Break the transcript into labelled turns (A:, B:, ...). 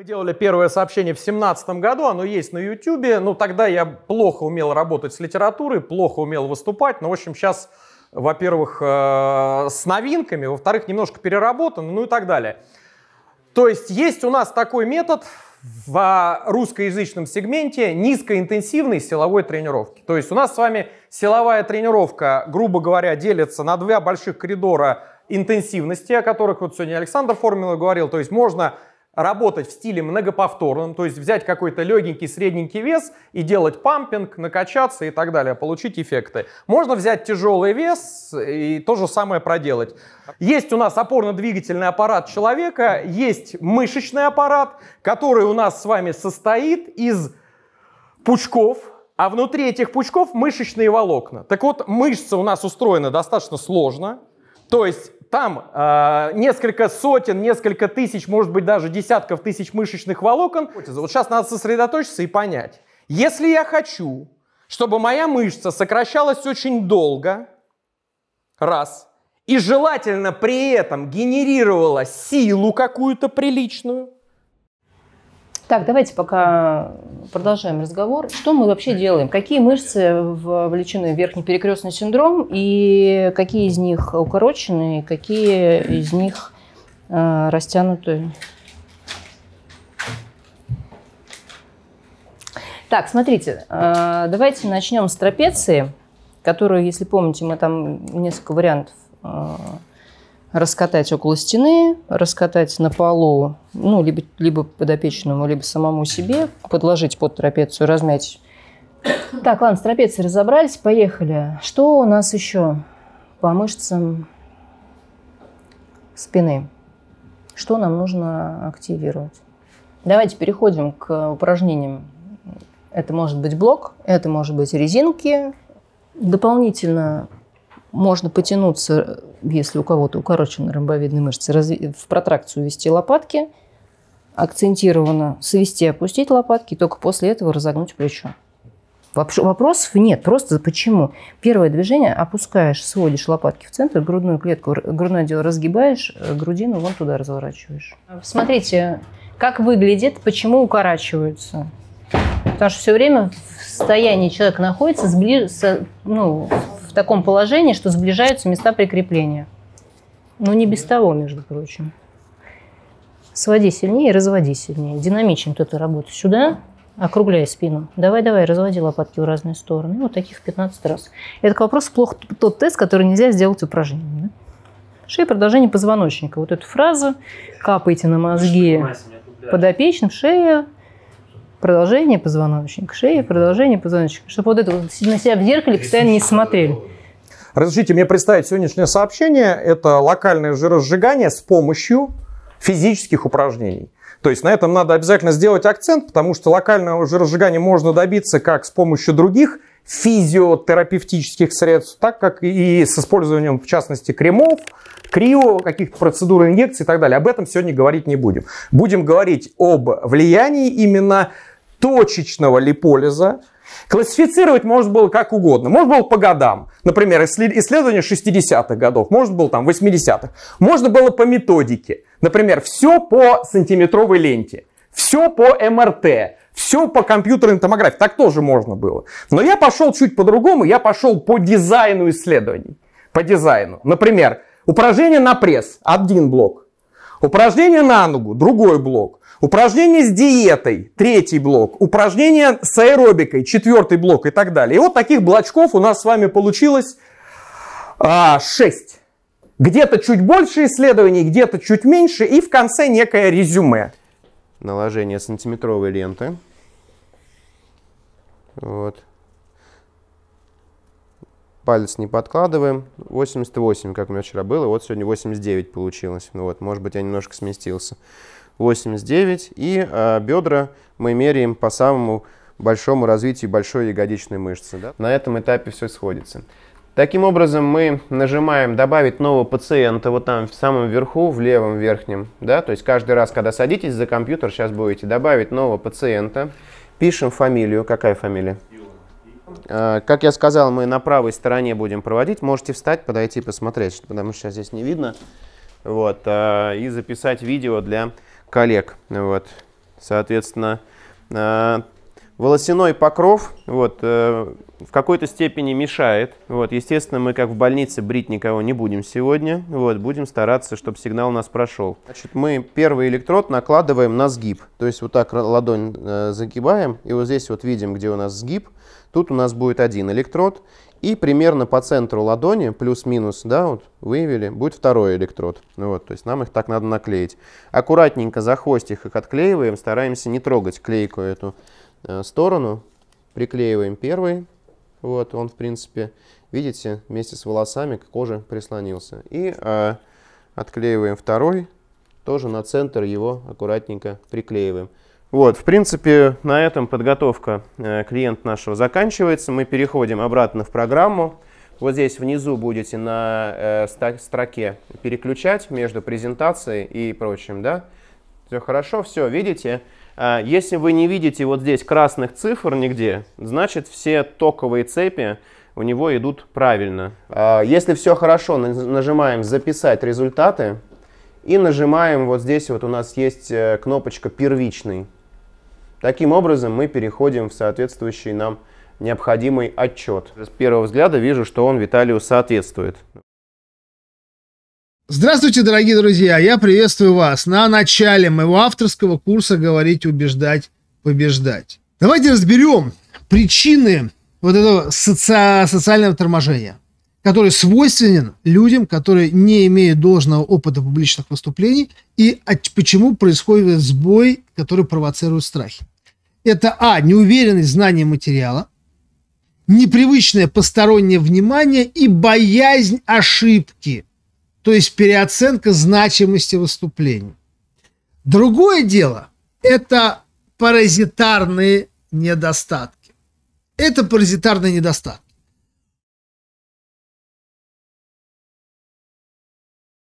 A: Мы делали первое сообщение в 2017 году, оно есть на YouTube. Ну, тогда я плохо умел работать с литературой, плохо умел выступать. Но, ну, в общем, сейчас, во-первых, э, с новинками, во-вторых, немножко переработано, ну и так далее. То есть есть у нас такой метод в а, русскоязычном сегменте низкоинтенсивной силовой тренировки. То есть у нас с вами силовая тренировка, грубо говоря, делится на два больших коридора интенсивности, о которых вот сегодня Александр Формилов говорил. То есть можно работать в стиле многоповторном, то есть взять какой-то легенький средненький вес и делать пампинг, накачаться и так далее, получить эффекты. Можно взять тяжелый вес и то же самое проделать. Есть у нас опорно-двигательный аппарат человека, есть мышечный аппарат, который у нас с вами состоит из пучков, а внутри этих пучков мышечные волокна. Так вот, мышцы у нас устроены достаточно сложно, то есть там э, несколько сотен, несколько тысяч, может быть даже десятков тысяч мышечных волокон. Вот сейчас надо сосредоточиться и понять. Если я хочу, чтобы моя мышца сокращалась очень долго, раз, и желательно при этом генерировала силу какую-то приличную,
B: так, давайте пока продолжаем разговор. Что мы вообще делаем? Какие мышцы вовлечены в верхний перекрестный синдром и какие из них укорочены, и какие из них э, растянуты? Так, смотрите, э, давайте начнем с трапеции, которую, если помните, мы там несколько вариантов э, раскатать около стены, раскатать на полу, ну, либо, либо подопечному, либо самому себе, подложить под трапецию, размять. Так, ладно, с трапецией разобрались, поехали. Что у нас еще по мышцам спины? Что нам нужно активировать? Давайте переходим к упражнениям. Это может быть блок, это может быть резинки. Дополнительно можно потянуться, если у кого-то укорочены ромбовидные мышцы, в протракцию вести лопатки, акцентированно свести, опустить лопатки, и только после этого разогнуть плечо. Вопросов нет, просто почему? Первое движение – опускаешь, сводишь лопатки в центр, грудную клетку, грудное дело разгибаешь, э, грудину вон туда разворачиваешь. А смотрите, как выглядит, почему укорачиваются. Потому что все время в состоянии человек находится сбли... ну, в таком положении, что сближаются места прикрепления. Ну, не без того, между прочим. Своди сильнее, и разводи сильнее. Динамичен кто-то работает сюда, округляй спину. Давай-давай, разводи лопатки в разные стороны. Вот таких 15 раз. Это к вопросу плохо тот тест, который нельзя сделать упражнением. Да? Шея продолжение позвоночника. Вот эту фразу «капайте на мозги подопечным», шея продолжение позвоночника, шея, продолжение позвоночника, чтобы вот это вот на себя в зеркале постоянно не смотрели.
A: Разрешите мне представить сегодняшнее сообщение. Это локальное жиросжигание с помощью физических упражнений. То есть на этом надо обязательно сделать акцент, потому что локального жиросжигания можно добиться как с помощью других физиотерапевтических средств, так как и с использованием, в частности, кремов, крио, каких-то процедур инъекций и так далее. Об этом сегодня говорить не будем. Будем говорить об влиянии именно точечного липолиза, Классифицировать можно было как угодно. Можно было по годам. Например, исследование 60-х годов, можно было там 80-х. Можно было по методике. Например, все по сантиметровой ленте, все по МРТ, все по компьютерной томографии. Так тоже можно было. Но я пошел чуть по-другому, я пошел по дизайну исследований. По дизайну. Например, упражнение на пресс, один блок. Упражнение на ногу – другой блок. Упражнение с диетой – третий блок. Упражнение с аэробикой – четвертый блок и так далее. И вот таких блочков у нас с вами получилось а, 6. Где-то чуть больше исследований, где-то чуть меньше, и в конце некое резюме. Наложение сантиметровой
C: ленты. Вот палец не подкладываем. 88, как у меня вчера было. Вот сегодня 89 получилось. Ну вот, может быть, я немножко сместился. 89. И э, бедра мы меряем по самому большому развитию большой ягодичной мышцы. Да? На этом этапе все сходится. Таким образом, мы нажимаем «Добавить нового пациента» вот там в самом верху, в левом верхнем. Да? То есть каждый раз, когда садитесь за компьютер, сейчас будете «Добавить нового пациента». Пишем фамилию. Какая фамилия? Э, как я сказал, мы на правой стороне будем проводить. Можете встать, подойти, посмотреть, потому что сейчас здесь не видно. Вот, э, и записать видео для коллег. Вот, соответственно, э, волосяной покров вот, э, в какой-то степени мешает. Вот, естественно, мы как в больнице брить никого не будем сегодня. Вот, будем стараться, чтобы сигнал у нас прошел. Значит, мы первый электрод накладываем на сгиб. То есть вот так ладонь э, загибаем. И вот здесь вот видим, где у нас сгиб. Тут у нас будет один электрод. И примерно по центру ладони, плюс-минус, да, вот выявили, будет второй электрод. Ну вот, то есть нам их так надо наклеить. Аккуратненько за хвостик их отклеиваем, стараемся не трогать клейку эту. Э, сторону, приклеиваем первый, вот он, в принципе, видите, вместе с волосами к коже прислонился. И э, отклеиваем второй, тоже на центр его аккуратненько приклеиваем. Вот, в принципе, на этом подготовка э, клиента нашего заканчивается. Мы переходим обратно в программу. Вот здесь внизу будете на э, строке переключать между презентацией и прочим, да? Все хорошо, все, видите? А, если вы не видите вот здесь красных цифр нигде, значит все токовые цепи у него идут правильно. А, если все хорошо, нажимаем «Записать результаты» и нажимаем вот здесь вот у нас есть э, кнопочка «Первичный». Таким образом мы переходим в соответствующий нам необходимый отчет. С первого взгляда вижу, что он Виталию соответствует. Здравствуйте, дорогие друзья! Я приветствую вас на начале моего авторского курса «Говорить, убеждать, побеждать». Давайте разберем причины вот этого соци- социального торможения, который свойственен людям, которые не имеют должного опыта публичных выступлений, и почему происходит сбой, который провоцирует страхи. Это, а, неуверенность знания материала, непривычное постороннее внимание и боязнь ошибки – то есть переоценка значимости выступлений. Другое дело – это
B: паразитарные недостатки. Это паразитарные недостатки.